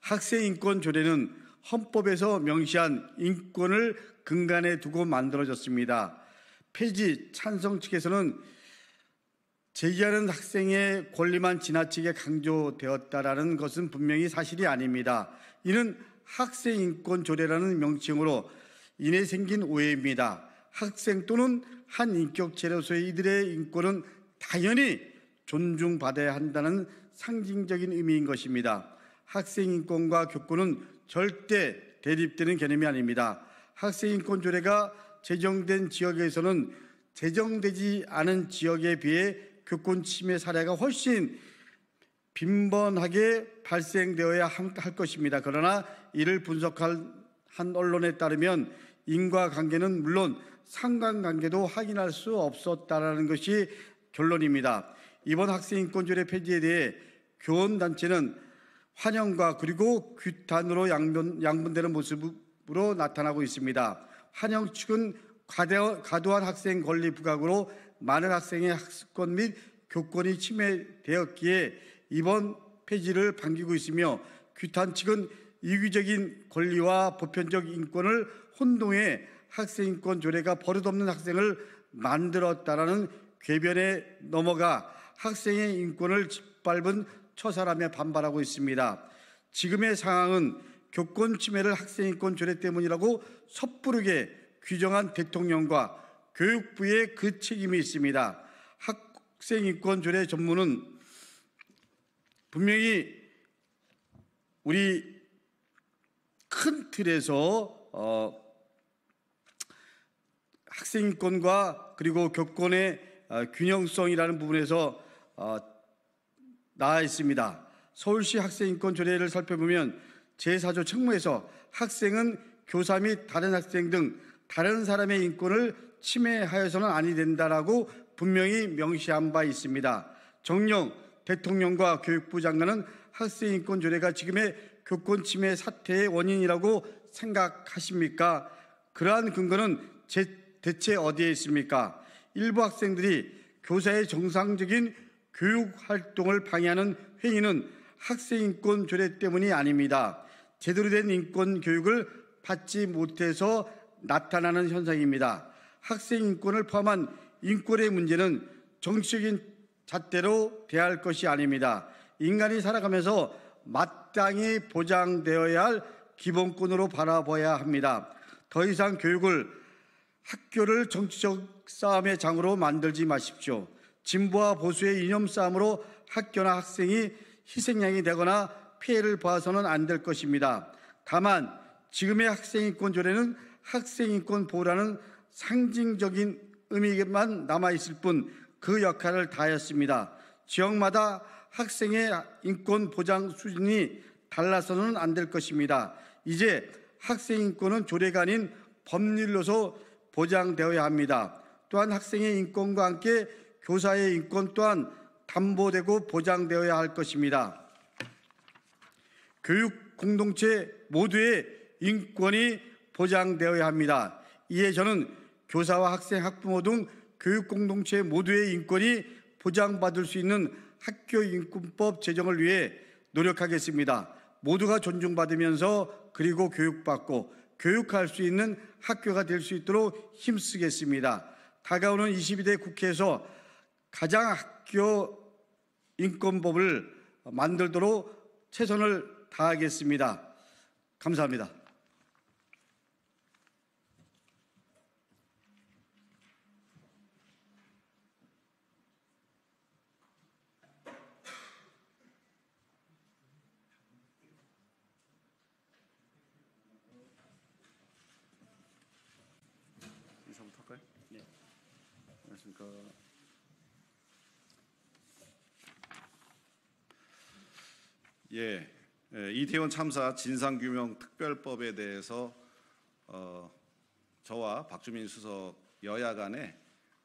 학생 인권 조례는 헌법에서 명시한 인권을 근간에 두고 만들어졌습니다. 폐지 찬성 측에서는 제기하는 학생의 권리만 지나치게 강조되었다라는 것은 분명히 사실이 아닙니다. 이는 학생 인권 조례라는 명칭으로 인해 생긴 오해입니다. 학생 또는 한 인격체로서의 이들의 인권은 당연히 존중받아야 한다는 상징적인 의미인 것입니다. 학생 인권과 교권은 절대 대립되는 개념이 아닙니다. 학생 인권 조례가 제정된 지역에서는 제정되지 않은 지역에 비해 교권 침해 사례가 훨씬 빈번하게 발생되어야 할 것입니다. 그러나 이를 분석할 한 언론에 따르면 인과관계는 물론 상관관계도 확인할 수 없었다라는 것이 결론입니다. 이번 학생인권조례 폐지에 대해 교원단체는 환영과 그리고 규탄으로 양분, 양분되는 모습으로 나타나고 있습니다. 한영 측은 과도한 학생 권리 부각으로 많은 학생의 학습권 및 교권이 침해되었기에 이번 폐지를 반기고 있으며 규탄 측은 이기적인 권리와 보편적 인권을 혼동해 학생 인권 조례가 버릇없는 학생을 만들었다라는 궤변에 넘어가 학생의 인권을 짓밟은 처사람에 반발하고 있습니다. 지금의 상황은 교권 침해를 학생인권 조례 때문이라고 섣부르게 규정한 대통령과 교육부의 그 책임이 있습니다. 학생인권 조례 전문은 분명히 우리 큰 틀에서 어, 학생인권과 그리고 교권의 어, 균형성이라는 부분에서 어, 나와 있습니다. 서울시 학생인권 조례를 살펴보면 제4조 청무에서 학생은 교사 및 다른 학생 등 다른 사람의 인권을 침해하여서는 아니 된다라고 분명히 명시한 바 있습니다. 정령 대통령과 교육부 장관은 학생 인권 조례가 지금의 교권 침해 사태의 원인이라고 생각하십니까? 그러한 근거는 제, 대체 어디에 있습니까? 일부 학생들이 교사의 정상적인 교육 활동을 방해하는 행위는 학생 인권 조례 때문이 아닙니다. 제대로 된 인권 교육을 받지 못해서 나타나는 현상입니다. 학생 인권을 포함한 인권의 문제는 정치적인 잣대로 대할 것이 아닙니다. 인간이 살아가면서 마땅히 보장되어야 할 기본권으로 바라봐야 합니다. 더 이상 교육을 학교를 정치적 싸움의 장으로 만들지 마십시오. 진보와 보수의 이념 싸움으로 학교나 학생이 희생양이 되거나 피해를 봐서는 안 될 것입니다. 다만 지금의 학생인권 조례는 학생인권 보호라는 상징적인 의미만 남아있을 뿐 그 역할을 다했습니다. 지역마다 학생의 인권 보장 수준이 달라서는 안 될 것입니다. 이제 학생인권은 조례가 아닌 법률로서 보장되어야 합니다. 또한 학생의 인권과 함께 교사의 인권 또한 담보되고 보장되어야 할 것입니다. 교육 공동체 모두의 인권이 보장되어야 합니다. 이에 저는 교사와 학생, 학부모 등 교육 공동체 모두의 인권이 보장받을 수 있는 학교 인권법 제정을 위해 노력하겠습니다. 모두가 존중받으면서 그리고 교육받고 교육할 수 있는 학교가 될 수 있도록 힘쓰겠습니다. 다가오는 22대 국회에서 가장 학교 인권법을 만들도록 최선을 다하겠습니다. 감사합니다. 네. 예. 예, 이태원 참사 진상규명 특별법에 대해서 어, 저와 박주민 수석 여야 간에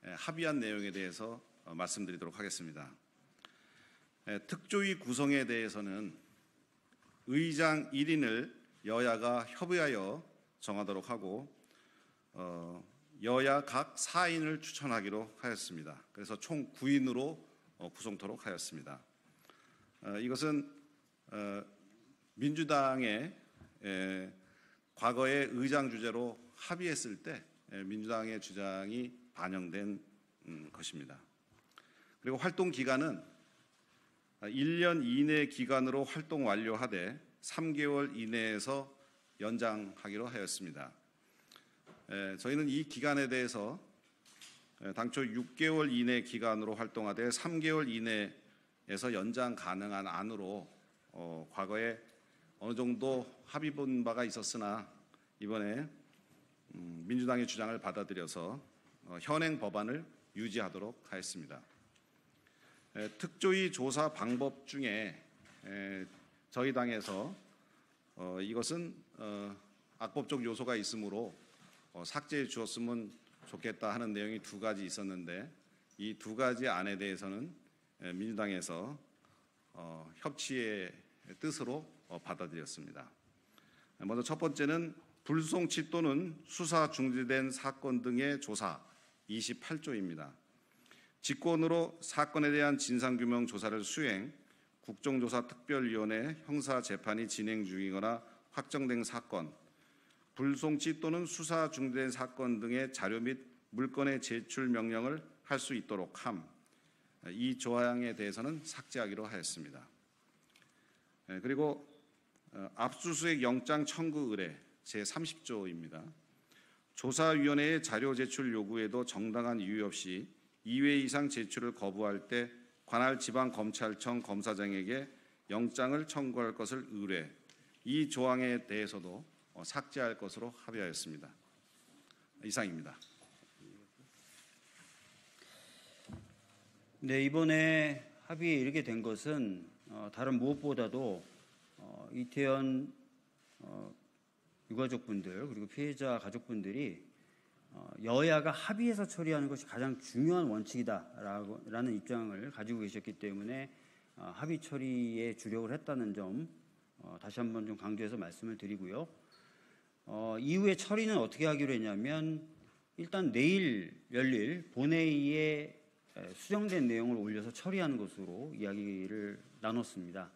예, 합의한 내용에 대해서 어, 말씀드리도록 하겠습니다. 예, 특조위 구성에 대해서는 의장 1인을 여야가 협의하여 정하도록 하고 어, 여야 각 4인을 추천하기로 하였습니다. 그래서 총 9인으로 어, 구성토록 하였습니다. 어, 이것은 어, 민주당의 과거의 의장 주제로 합의했을 때 민주당의 주장이 반영된 음, 것입니다. 그리고 활동 기간은 1년 이내 기간으로 활동 완료하되 3개월 이내에서 연장하기로 하였습니다. 저희는 이 기간에 대해서 당초 6개월 이내 기간으로 활동하되 3개월 이내에서 연장 가능한 안으로 어, 과거에 어느 정도 합의 본 바가 있었으나 이번에 음, 민주당의 주장을 받아들여서 어, 현행 법안을 유지하도록 하였습니다. 특조위 조사 방법 중에 저희 당에서 어, 이것은 어, 악법적 요소가 있으므로 삭제해 주었으면 좋겠다 하는 내용이 두 가지 있었는데 이 두 가지 안에 대해서는 민주당에서 협치의 뜻으로 어, 받아들였습니다. 먼저 첫 번째는 불송치 또는 수사 중지된 사건 등의 조사 28조입니다. 직권으로 사건에 대한 진상규명 조사를 수행, 국정조사 특별위원회 형사 재판이 진행 중이거나 확정된 사건, 불송치 또는 수사 중지된 사건 등의 자료 및 물건의 제출 명령을 할 수 있도록 함. 이 조항에 대해서는 삭제하기로 하였습니다. 예, 그리고 어, 압수수색 영장 청구 의뢰 제 30조입니다. 조사위원회의 자료 제출 요구에도 정당한 이유 없이 2회 이상 제출을 거부할 때 관할 지방검찰청 검사장에게 영장을 청구할 것을 의뢰 이 조항에 대해서도 어, 삭제할 것으로 합의하였습니다. 이상입니다. 네, 이번에 합의에 이르게 된 것은 어, 다른 무엇보다도 어, 이태원 어, 유가족분들 그리고 피해자 가족분들이 어, 여야가 합의해서 처리하는 것이 가장 중요한 원칙이다라는 입장을 가지고 계셨기 때문에 어, 합의 처리에 주력을 했다는 점 어, 다시 한번 좀 강조해서 말씀을 드리고요. 어, 이후에 처리는 어떻게 하기로 했냐면 일단 내일 열릴 본회의에 수정된 내용을 올려서 처리하는 것으로 이야기를 나눴습니다.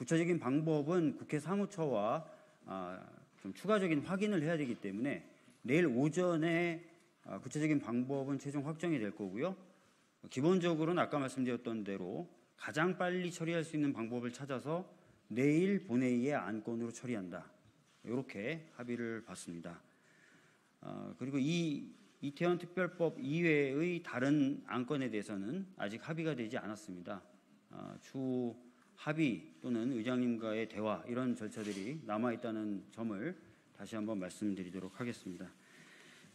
구체적인 방법은 국회 사무처와 아, 좀 추가적인 확인을 해야 되기 때문에 내일 오전에 아, 구체적인 방법은 최종 확정이 될 거고요. 기본적으로는 아까 말씀드렸던 대로 가장 빨리 처리할 수 있는 방법을 찾아서 내일 본회의의 안건으로 처리한다. 이렇게 합의를 봤습니다. 아, 그리고 이 이태원 특별법 이외의 다른 안건에 대해서는 아직 합의가 되지 않았습니다. 추 합의 또는 의장님과의 대화 이런 절차들이 남아 있다는 점을 다시 한번 말씀드리도록 하겠습니다.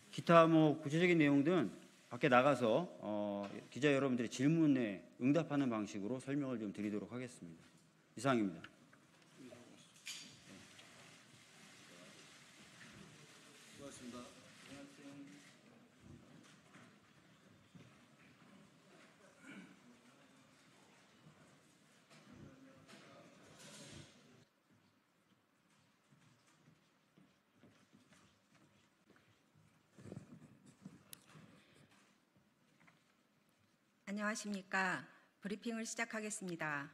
기타 뭐 구체적인 내용들은 밖에 나가서 어, 기자 여러분들의 질문에 응답하는 방식으로 설명을 좀 드리도록 하겠습니다. 이상입니다. 안녕하십니까. 브리핑을 시작하겠습니다.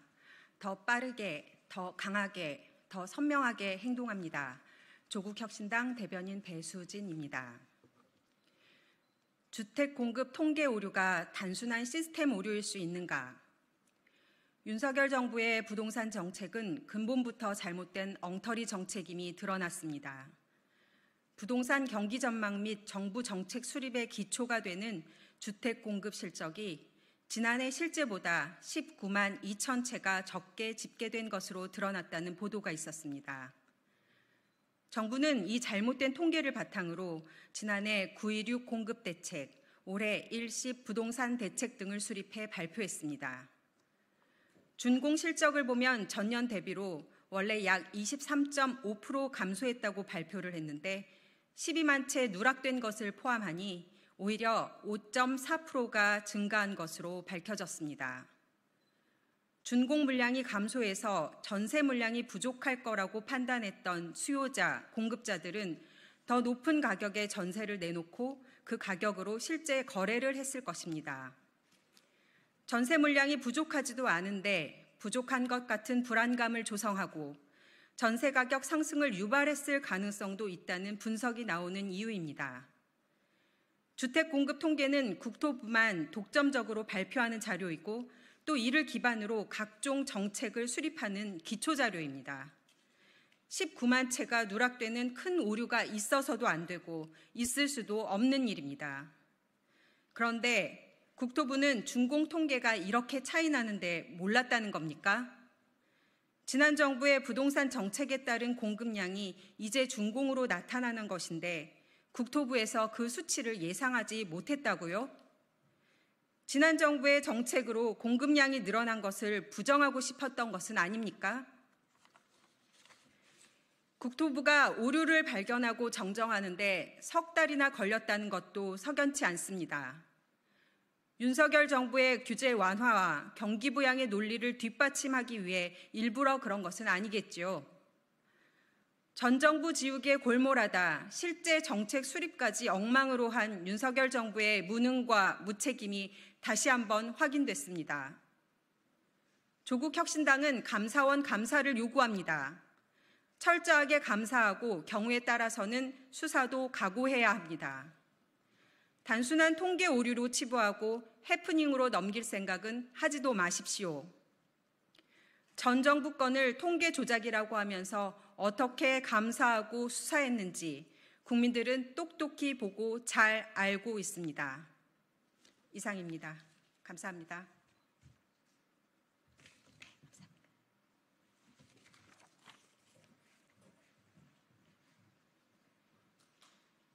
더 빠르게, 더 강하게, 더 선명하게 행동합니다. 조국혁신당 대변인 배수진입니다. 주택 공급 통계 오류가 단순한 시스템 오류일 수 있는가? 윤석열 정부의 부동산 정책은 근본부터 잘못된 엉터리 정책임이 드러났습니다. 부동산 경기 전망 및 정부 정책 수립의 기초가 되는 주택 공급 실적이 지난해 실제보다 19만 2천 채가 적게 집계된 것으로 드러났다는 보도가 있었습니다. 정부는 이 잘못된 통계를 바탕으로 지난해 9.16 공급 대책, 올해 일시 부동산 대책 등을 수립해 발표했습니다. 준공 실적을 보면 전년 대비로 원래 약 23.5% 감소했다고 발표를 했는데 12만 채 누락된 것을 포함하니 오히려 5.4%가 증가한 것으로 밝혀졌습니다. 준공 물량이 감소해서 전세 물량이 부족할 거라고 판단했던 수요자, 공급자들은 더 높은 가격에 전세를 내놓고 그 가격으로 실제 거래를 했을 것입니다. 전세 물량이 부족하지도 않은데 부족한 것 같은 불안감을 조성하고 전세 가격 상승을 유발했을 가능성도 있다는 분석이 나오는 이유입니다. 주택 공급 통계는 국토부만 독점적으로 발표하는 자료이고 또 이를 기반으로 각종 정책을 수립하는 기초 자료입니다. 19만 채가 누락되는 큰 오류가 있어서도 안 되고 있을 수도 없는 일입니다. 그런데 국토부는 준공 통계가 이렇게 차이 나는데 몰랐다는 겁니까? 지난 정부의 부동산 정책에 따른 공급량이 이제 준공으로 나타나는 것인데 국토부에서 그 수치를 예상하지 못했다고요? 지난 정부의 정책으로 공급량이 늘어난 것을 부정하고 싶었던 것은 아닙니까? 국토부가 오류를 발견하고 정정하는데 석 달이나 걸렸다는 것도 석연치 않습니다. 윤석열 정부의 규제 완화와 경기 부양의 논리를 뒷받침하기 위해 일부러 그런 것은 아니겠지요. 전 정부 지우개 골몰하다 실제 정책 수립까지 엉망으로 한 윤석열 정부의 무능과 무책임이 다시 한번 확인됐습니다. 조국 혁신당은 감사원 감사를 요구합니다. 철저하게 감사하고 경우에 따라서는 수사도 각오해야 합니다. 단순한 통계 오류로 치부하고 해프닝으로 넘길 생각은 하지도 마십시오. 전정부건을 통계 조작이라고 하면서 어떻게 감사하고 수사했는지 국민들은 똑똑히 보고 잘 알고 있습니다. 이상입니다. 감사합니다.